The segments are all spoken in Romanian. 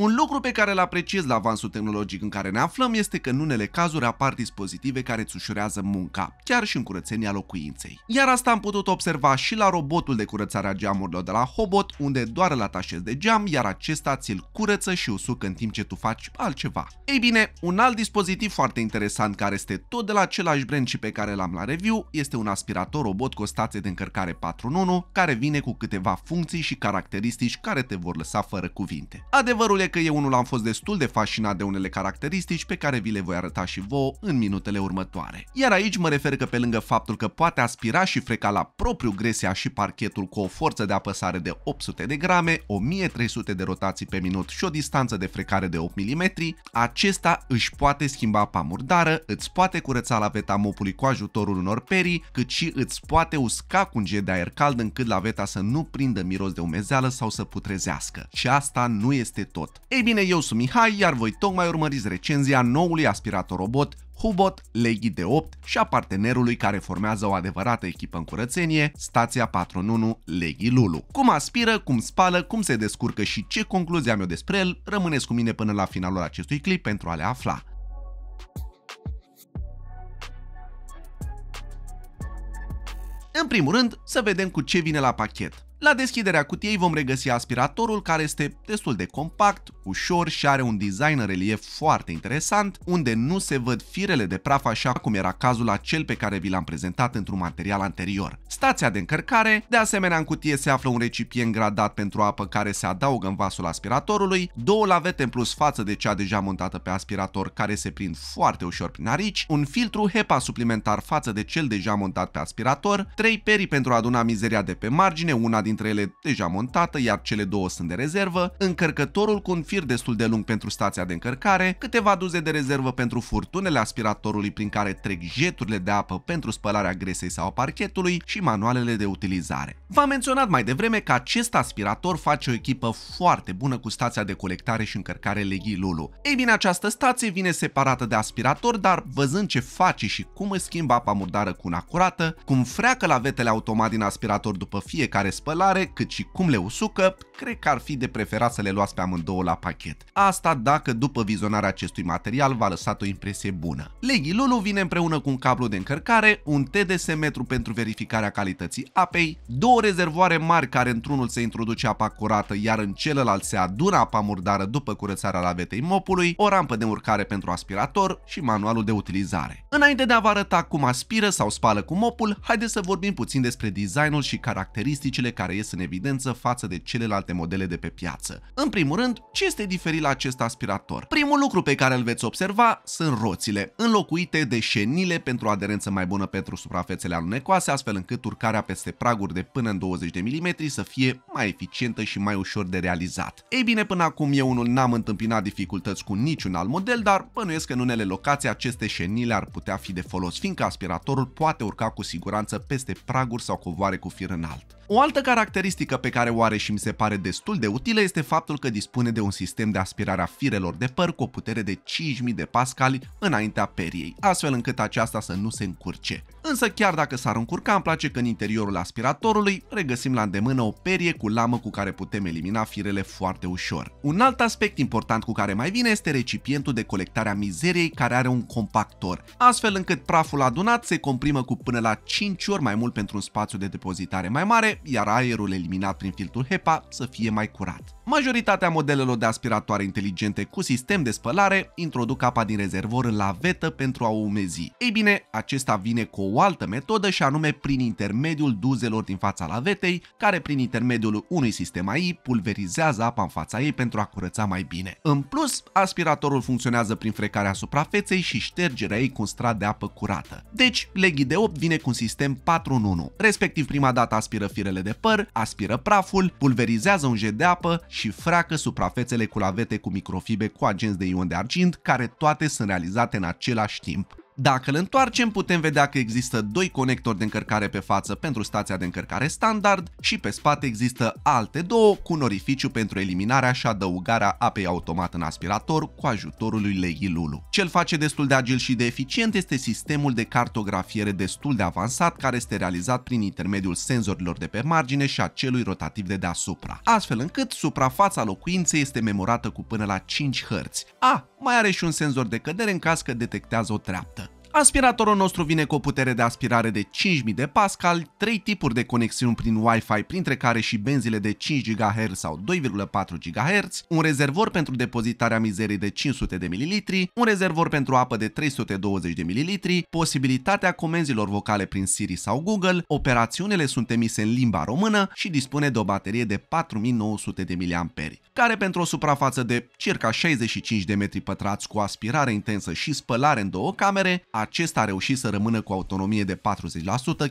Un lucru pe care îl apreciez la avansul tehnologic în care ne aflăm este că în unele cazuri apar dispozitive care îți ușurează munca, chiar și în curățenia locuinței. Iar asta am putut observa și la robotul de curățare a geamurilor de la Hobot, unde doar îl atașezi de geam, iar acesta ți-l curăță și usucă în timp ce tu faci altceva. Ei bine, un alt dispozitiv foarte interesant care este tot de la același brand și pe care l-am la review este un aspirator robot cu o stație de încărcare 4 în 1, care vine cu câteva funcții și caracteristici care te vor lăsa fără cuvinte. Adevărul e că eu unul am fost destul de fascinat de unele caracteristici pe care vi le voi arăta și vouă în minutele următoare. Iar aici mă refer că pe lângă faptul că poate aspira și freca la propriu gresia și parchetul cu o forță de apăsare de 800 de grame, 1300 de rotații pe minut și o distanță de frecare de 8 mm, acesta își poate schimba pamurdară, îți poate curăța laveta mopului cu ajutorul unor perii, cât și îți poate usca cu un jet de aer cald încât laveta să nu prindă miros de umezeală sau să putrezească. Și asta nu este tot. Ei bine, eu sunt Mihai, iar voi tocmai urmăriți recenzia noului aspirator robot Hubot Leghi de 8 și a partenerului care formează o adevărată echipă în curățenie, stația 411 Leghi Lulu. Cum aspiră, cum spală, cum se descurcă și ce concluzii am eu despre el, rămâneți cu mine până la finalul acestui clip pentru a le afla. În primul rând, să vedem cu ce vine la pachet. La deschiderea cutiei vom regăsi aspiratorul care este destul de compact, ușor și are un design în relief foarte interesant, unde nu se văd firele de praf așa cum era cazul la cel pe care vi l-am prezentat într-un material anterior. Stația de încărcare, de asemenea în cutie se află un recipient gradat pentru apă care se adaugă în vasul aspiratorului, două lavete în plus față de cea deja montată pe aspirator care se prind foarte ușor prin arici, un filtru HEPA suplimentar față de cel deja montat pe aspirator, trei perii pentru a aduna mizeria de pe margine, una dintre ele deja montată, iar cele două sunt de rezervă, încărcătorul cu un fir șir destul de lung pentru stația de încărcare, câteva duze de rezervă pentru furtunele aspiratorului prin care trec jeturile de apă pentru spălarea gresei sau parchetului și manualele de utilizare. V-am menționat mai devreme că acest aspirator face o echipă foarte bună cu stația de colectare și încărcare Leghi Lulu. Ei bine, această stație vine separată de aspirator, dar văzând ce face și cum îți schimbă apa murdară cu una curată, cum freacă la vetele automat din aspirator după fiecare spălare, cât și cum le usucă, cred că ar fi de preferat să le luați pe amândouă la pachet. Asta dacă după vizionarea acestui material v-a lăsat o impresie bună. Leghi Lulu vine împreună cu un cablu de încărcare, un TDS metru pentru verificarea calității apei, două rezervoare mari care într-unul se introduce apa curată, iar în celălalt se adună apa murdară după curățarea lavetei mopului, o rampă de urcare pentru aspirator și manualul de utilizare. Înainte de a vă arăta cum aspiră sau spală cu mopul, haideți să vorbim puțin despre designul și caracteristicile care ies în evidență față de celelalte modele de pe piață. În primul rând, ce este diferit la acest aspirator? Primul lucru pe care îl veți observa sunt roțile, înlocuite de șenile pentru aderență mai bună pentru suprafețele alunecoase, astfel încât urcarea peste praguri de până în 20 de mm să fie mai eficientă și mai ușor de realizat. Ei bine, până acum eu unul n-am întâmpinat dificultăți cu niciun alt model, dar bănuiesc că în unele locații aceste șenile ar putea fi de folos, fiindcă aspiratorul poate urca cu siguranță peste praguri sau covoare cu fir înalt. O altă caracteristică pe care o are și mi se pare destul de utilă este faptul că dispune de un sistem de aspirare a firelor de păr cu o putere de 5000 de pascali înaintea periei, astfel încât aceasta să nu se încurce. Însă chiar dacă s-ar încurca, îmi place că în interiorul aspiratorului regăsim la îndemână o perie cu lamă cu care putem elimina firele foarte ușor. Un alt aspect important cu care mai vine este recipientul de colectare a mizeriei care are un compactor, astfel încât praful adunat se comprimă cu până la 5 ori mai mult pentru un spațiu de depozitare mai mare, iar aerul eliminat prin filtrul HEPA să fie mai curat. Majoritatea modelelor de aspiratoare inteligente cu sistem de spălare introduc apa din rezervor în lavetă pentru a o umezi. Ei bine, acesta vine cu o o altă metodă și anume prin intermediul duzelor din fața lavetei, care prin intermediul unui sistem AI pulverizează apa în fața ei pentru a curăța mai bine. În plus, aspiratorul funcționează prin frecarea suprafeței și ștergerea ei cu un strat de apă curată. Deci, Leghi de 8 vine cu un sistem 4 în 1, respectiv prima dată aspiră firele de păr, aspiră praful, pulverizează un jet de apă și freacă suprafețele cu lavete cu microfibe cu agenți de ion de argint, care toate sunt realizate în același timp. Dacă îl întoarcem, putem vedea că există doi conectori de încărcare pe față pentru stația de încărcare standard și pe spate există alte două cu un orificiu pentru eliminarea și adăugarea apei automat în aspirator cu ajutorul lui Leghi Lulu. Cel face destul de agil și de eficient este sistemul de cartografiere destul de avansat care este realizat prin intermediul senzorilor de pe margine și a celui rotativ de deasupra, astfel încât suprafața locuinței este memorată cu până la 5 hărți. A, mai are și un senzor de cădere în caz că detectează o treaptă. Aspiratorul nostru vine cu o putere de aspirare de 5000 de pascal, 3 tipuri de conexiuni prin Wi-Fi, printre care și benzile de 5 GHz sau 2,4 GHz, un rezervor pentru depozitarea mizerii de 500 de ml, un rezervor pentru apă de 320 de ml, posibilitatea comenzilor vocale prin Siri sau Google, operațiunile sunt emise în limba română și dispune de o baterie de 4900 de mAh, care pentru o suprafață de circa 65 de metri pătrați cu aspirare intensă și spălare în două camere, acesta a reușit să rămână cu autonomie de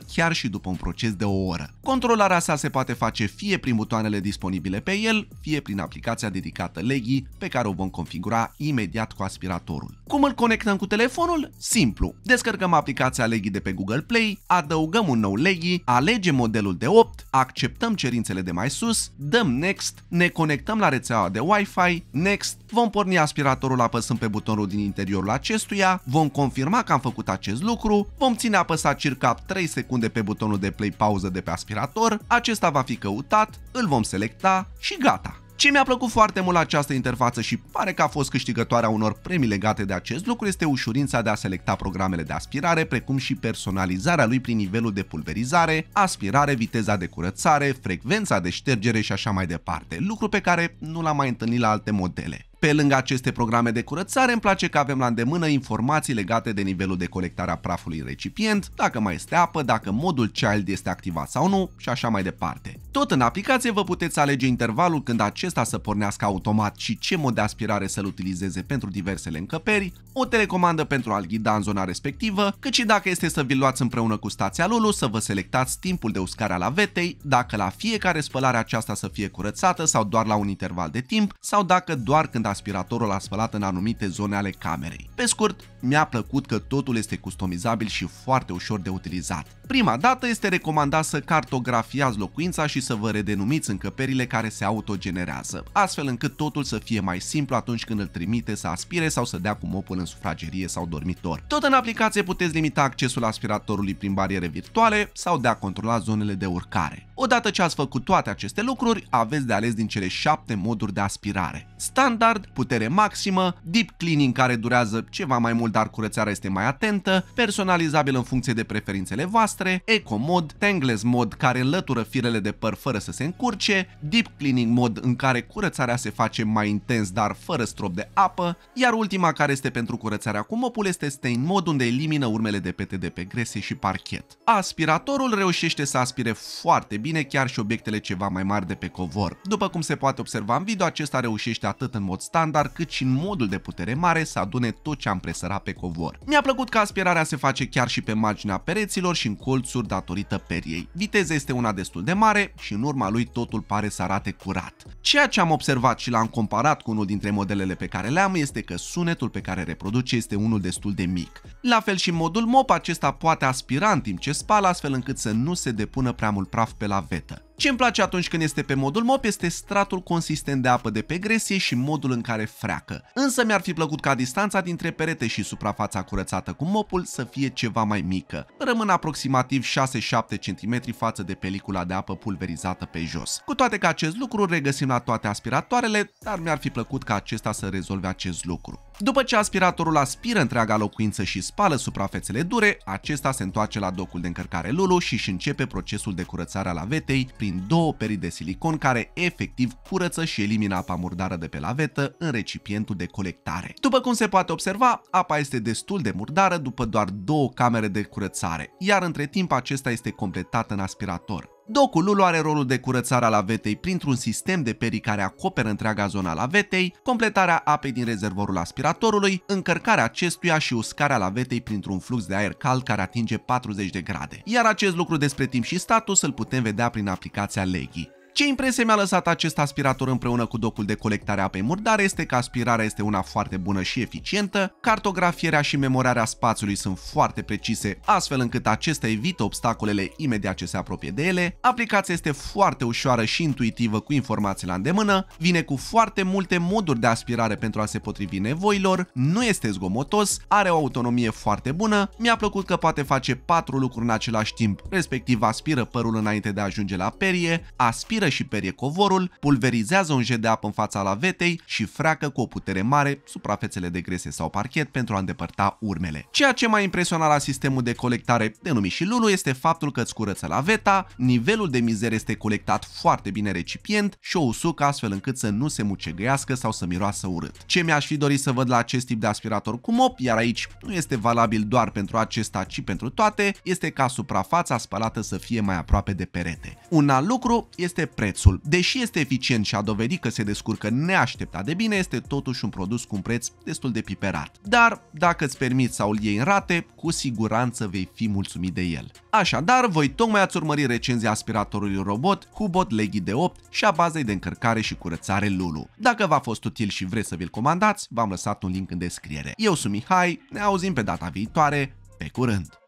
40% chiar și după un proces de o oră. Controlarea sa se poate face fie prin butoanele disponibile pe el, fie prin aplicația dedicată Leggy pe care o vom configura imediat cu aspiratorul. Cum îl conectăm cu telefonul? Simplu. Descărcăm aplicația Leggy de pe Google Play, adăugăm un nou Leggy, alegem modelul de 8, acceptăm cerințele de mai sus, dăm Next, ne conectăm la rețeaua de Wi-Fi, Next, vom porni aspiratorul apăsând pe butonul din interiorul acestuia, vom confirma că am am făcut acest lucru, vom ține apăsat circa 3 secunde pe butonul de play pauză de pe aspirator, acesta va fi căutat, îl vom selecta și gata. Ce mi-a plăcut foarte mult la această interfață și pare că a fost câștigătoarea unor premii legate de acest lucru este ușurința de a selecta programele de aspirare, precum și personalizarea lui prin nivelul de pulverizare, aspirare, viteza de curățare, frecvența de ștergere și așa mai departe, lucru pe care nu l-am mai întâlnit la alte modele. Pe lângă aceste programe de curățare, îmi place că avem la îndemână informații legate de nivelul de colectare a prafului în recipient, dacă mai este apă, dacă modul child este activat sau nu și așa mai departe. Tot în aplicație vă puteți alege intervalul când acesta să pornească automat și ce mod de aspirare să-l utilizeze pentru diversele încăperi, o telecomandă pentru a-l ghida în zona respectivă, cât și dacă este să vi luați împreună cu stația Lulu să vă selectați timpul de uscare al avetei, dacă la fiecare spălare aceasta să fie curățată sau doar la un interval de timp, sau dacă doar când aspiratorul a spălat în anumite zone ale camerei. Pe scurt, mi-a plăcut că totul este customizabil și foarte ușor de utilizat. Prima dată este recomandat să cartografiați locuința și să vă redenumiți încăperile care se autogenerează, astfel încât totul să fie mai simplu atunci când îl trimite să aspire sau să dea cu mopul în sufragerie sau dormitor. Tot în aplicație puteți limita accesul aspiratorului prin bariere virtuale sau de a controla zonele de urcare. Odată ce ați făcut toate aceste lucruri, aveți de ales din cele 7 moduri de aspirare. Standard, putere maximă, deep cleaning care durează ceva mai mult, dar curățarea este mai atentă, personalizabil în funcție de preferințele voastre, eco mod, tangles mod care înlătură firele de păr fără să se încurce, deep cleaning mod în care curățarea se face mai intens, dar fără strop de apă, iar ultima care este pentru curățarea cu mopul este stain mod unde elimină urmele de pete de pe grese și parchet. Aspiratorul reușește să aspire foarte bine bine chiar și obiectele ceva mai mari de pe covor. După cum se poate observa în video, acesta reușește atât în mod standard cât și în modul de putere mare să adune tot ce am presărat pe covor. Mi-a plăcut că aspirarea se face chiar și pe marginea pereților și în colțuri datorită periei. Viteza este una destul de mare și în urma lui totul pare să arate curat. Ceea ce am observat și l-am comparat cu unul dintre modelele pe care le-am este că sunetul pe care reproduce este unul destul de mic. La fel și modul mop, acesta poate aspira în timp ce spală astfel încât să nu se depună prea mult praf pe la Áveta. Ce îmi place atunci când este pe modul mop este stratul consistent de apă de pe gresie și modul în care freacă. Însă mi-ar fi plăcut ca distanța dintre perete și suprafața curățată cu mopul să fie ceva mai mică. Rămân aproximativ 6-7 cm față de pelicula de apă pulverizată pe jos. Cu toate că acest lucru regăsim la toate aspiratoarele, dar mi-ar fi plăcut ca acesta să rezolve acest lucru. După ce aspiratorul aspiră întreaga locuință și spală suprafețele dure, acesta se întoarce la docul de încărcare Lulu și și începe procesul de curățare a lavetei prin prin două perii de silicon care efectiv curăță și elimina apa murdară de pe lavetă în recipientul de colectare. După cum se poate observa, apa este destul de murdară după doar două camere de curățare, iar între timp acesta este completat în aspirator. Doculul are rolul de curățare a lavetei printr-un sistem de perii care acoperă întreaga zona lavetei, completarea apei din rezervorul aspiratorului, încărcarea acestuia și uscarea lavetei printr-un flux de aer cald care atinge 40 de grade. Iar acest lucru despre timp și status îl putem vedea prin aplicația Leghi. Ce impresie mi-a lăsat acest aspirator împreună cu docul de colectare a apei murdare este că aspirarea este una foarte bună și eficientă, cartografierea și memorarea spațiului sunt foarte precise, astfel încât acestea evită obstacolele imediat ce se apropie de ele, aplicația este foarte ușoară și intuitivă cu informații la îndemână, vine cu foarte multe moduri de aspirare pentru a se potrivi nevoilor, nu este zgomotos, are o autonomie foarte bună, mi-a plăcut că poate face patru lucruri în același timp, respectiv aspiră părul înainte de a ajunge la perie, aspiră aspiră și perie covorul, pulverizează un jet de apă în fața lavetei și freacă cu o putere mare suprafețele de grese sau parchet pentru a îndepărta urmele. Ceea ce m-a impresionat la sistemul de colectare denumit și Lulu este faptul că îți curăță laveta, nivelul de mizer este colectat foarte bine recipient și o usucă astfel încât să nu se mucegăiască sau să miroasă urât. Ce mi-aș fi dorit să văd la acest tip de aspirator cu mop, iar aici nu este valabil doar pentru acesta, ci pentru toate, este ca suprafața spălată să fie mai aproape de perete. Un alt lucru este prețul. Deși este eficient și a dovedit că se descurcă neașteptat de bine, este totuși un produs cu un preț destul de piperat. Dar, dacă îți permiți sau îl iei în rate, cu siguranță vei fi mulțumit de el. Așadar, voi tocmai ați urmărit recenzia aspiratorului robot Hubot Leggy de 8 și a bazei de încărcare și curățare Lulu. Dacă v-a fost util și vreți să vi-l comandați, v-am lăsat un link în descriere. Eu sunt Mihai, ne auzim pe data viitoare, pe curând!